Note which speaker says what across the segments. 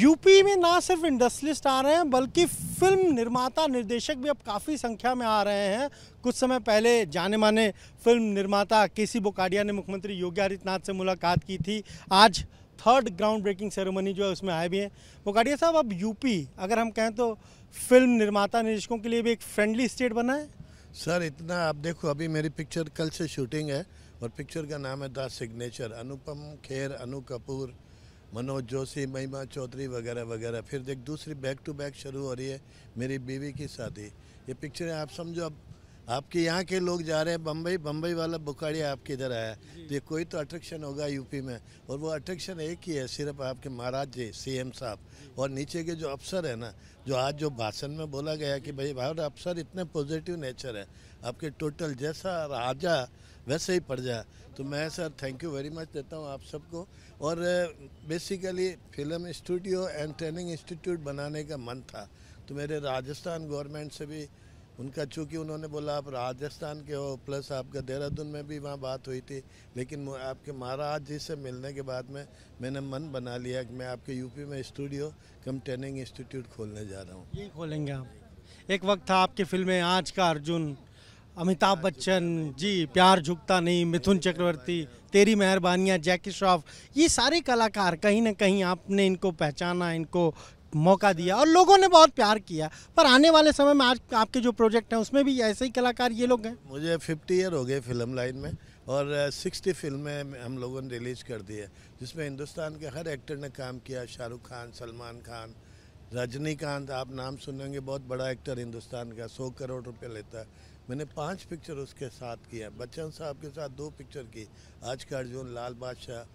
Speaker 1: UP में ना सिर्फ इंडस्ट्रियलिस्ट आ रहे हैं बल्कि फिल्म निर्माता निर्देशक भी अब काफ़ी संख्या में आ रहे हैं कुछ समय पहले जाने माने फिल्म निर्माता के सी बोकाडिया ने मुख्यमंत्री योगी आदित्यनाथ से मुलाकात की थी आज थर्ड ग्राउंड ब्रेकिंग सेरेमनी जो है उसमें आए भी हैं बोकाडिया साहब अब यूपी अगर हम कहें तो फिल्म निर्माता निर्देशकों के लिए भी एक फ्रेंडली स्टेट बना है
Speaker 2: सर इतना आप देखो अभी मेरी पिक्चर कल से शूटिंग है और पिक्चर का नाम है द सिग्नेचर अनुपम खेर अनु कपूर मनोज जोशी महिमा चौधरी वगैरह वगैरह फिर देख दूसरी बैक टू बैक शुरू हो रही है मेरी बीवी की शादी ये पिक्चरें आप समझो अब आपके यहाँ के लोग जा रहे हैं बम्बई बम्बई वाला बुखाड़िया आपके इधर आया तो ये कोई तो अट्रैक्शन होगा यूपी में और वो अट्रैक्शन एक ही है सिर्फ आपके महाराज जी सी साहब और नीचे के जो अफसर है ना जो आज जो भाषण में बोला गया कि भाई भाई अफसर इतने पॉजिटिव नेचर है आपके टोटल जैसा राजा वैसे ही पड़ जाए तो मैं sir thank you very much देता हूँ आप सबको और basically film studio and training institute बनाने का मन था तो मेरे राजस्थान गवर्नमेंट से भी उनका चूँकि उन्होंने बोला आप राजस्थान के हो प्लस आपका देहरादून में भी वहाँ बात हुई थी लेकिन आपके महाराज जी से मिलने के बाद में मैंने मन बना लिया कि मैं आपके यूपी में स्टूडियो कम ट्रेनिंग इंस्टीट्यूट खोलने जा रहा हूँ
Speaker 1: ये खोलेंगे आप एक वक्त था आपकी फिल्में आज का अर्जुन अमिताभ बच्चन जी प्यार झुकता नहीं मिथुन चक्रवर्ती तेरी मेहरबानियाँ जैकी श्रॉफ ये सारे कलाकार कहीं ना कहीं आपने इनको पहचाना इनको मौका दिया और लोगों ने बहुत प्यार किया पर आने वाले समय में आज आपके जो प्रोजेक्ट हैं उसमें भी ऐसे ही कलाकार ये लोग हैं
Speaker 2: मुझे फिफ्टी ईयर हो गए फिल्म लाइन में और सिक्सटी फिल्में हम लोगों ने रिलीज कर दी है जिसमें हिंदुस्तान के हर एक्टर ने काम किया शाहरुख खान सलमान खान रजनीकांत आप नाम सुनेंगे बहुत बड़ा एक्टर हिंदुस्तान का सौ करोड़ रुपये लेता है मैंने पाँच पिक्चर उसके साथ किया बच्चन साहब के साथ दो पिक्चर की आज का अर्जुन लाल बादशाह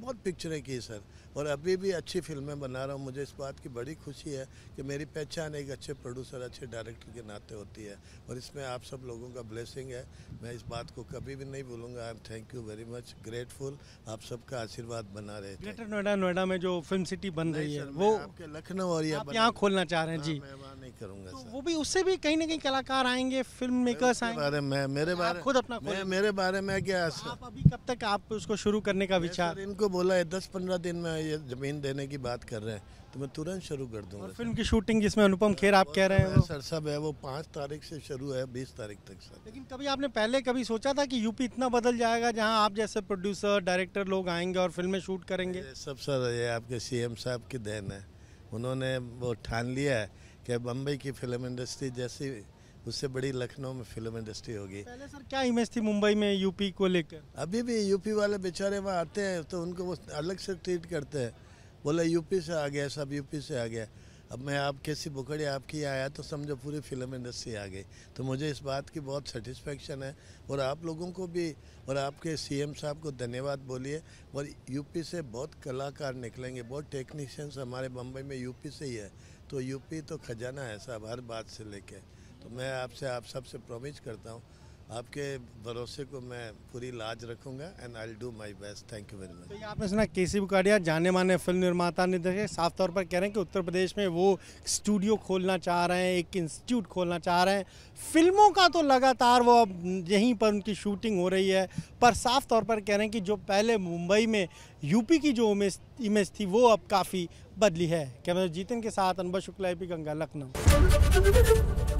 Speaker 2: बहुत पिक्चरें की सर और अभी भी अच्छी फिल्में बना रहा हूँ मुझे इस बात की बड़ी खुशी है कि मेरी पहचान एक अच्छे प्रोड्यूसर अच्छे डायरेक्टर के नाते होती है और इसमें आप सब लोगों का ब्लेसिंग है मैं इस बात को कभी भी नहीं भूलूंगा I am thank you very much grateful आप सबका आशीर्वाद बना रहे
Speaker 1: ग्रेटर नोएडा नोएडा में जो फिल्म सिटी बन रही है वो आपके लखनऊ और यहाँ खोलना चाह रहे हैं हाँ, जी मैं नहीं करूँगा तो वो भी उससे भी कहीं ना कहीं कलाकार
Speaker 2: आएंगे फिल्म मेकर्स आएंगे बारे में मेरे बारे खुद अपना मेरे बारे में क्या अभी कब तक आप उसको शुरू करने का विचार इनको बोला है दस पंद्रह दिन में ये ज़मीन देने की बात कर रहे हैं तो मैं तुरंत शुरू कर दूंगा फिल्म
Speaker 1: की शूटिंग जिसमें अनुपम खेर आप कह रहे हैं
Speaker 2: सर सब है वो पाँच तारीख से शुरू है बीस तारीख तक सर लेकिन
Speaker 1: कभी आपने पहले कभी सोचा था कि यूपी इतना बदल जाएगा जहाँ आप जैसे
Speaker 2: प्रोड्यूसर डायरेक्टर लोग आएंगे और फिल्में शूट करेंगे सब सर ये आपके सी साहब की देन है उन्होंने वो ठान लिया है कि बम्बई की फिल्म इंडस्ट्री जैसी उससे बड़ी लखनऊ में फिल्म इंडस्ट्री होगी पहले सर क्या इमेज थी मुंबई में यूपी को लेकर अभी भी यूपी वाले बेचारे वहाँ आते हैं तो उनको वो अलग से ट्रीट करते हैं बोला यूपी से आ गया सब यूपी से आ गया अब मैं आप कैसी बुखड़े आपकी आया तो समझो पूरी फिल्म इंडस्ट्री आ गई तो मुझे इस बात की बहुत सेटिस्फेक्शन है और आप लोगों को भी और आपके सीएम साहब को धन्यवाद बोलिए और यूपी से बहुत कलाकार निकलेंगे बहुत टेक्नीशियंस हमारे बम्बई में यूपी से ही है तो यूपी तो खजाना है साहब हर बात से लेकर तो मैं आपसे आप से प्रोमिस करता हूँ आपके भरोसे को मैं पूरी लाज रखूंगा and I do my best thank you very much तो
Speaker 1: सुना के सी बुकाडिया जाने माने फिल्म निर्माता ने देखे साफ तौर पर कह रहे हैं कि उत्तर प्रदेश में वो स्टूडियो खोलना चाह रहे हैं एक इंस्टीट्यूट खोलना चाह रहे हैं फिल्मों का तो लगातार वो अब यहीं पर उनकी शूटिंग हो रही है पर साफ तौर पर कह रहे हैं कि जो पहले मुंबई में यूपी की जो इमेज थी वो अब काफ़ी बदली है कैमरा जीतन के साथ अनुभव शुक्ला एपी गंगा लखनऊ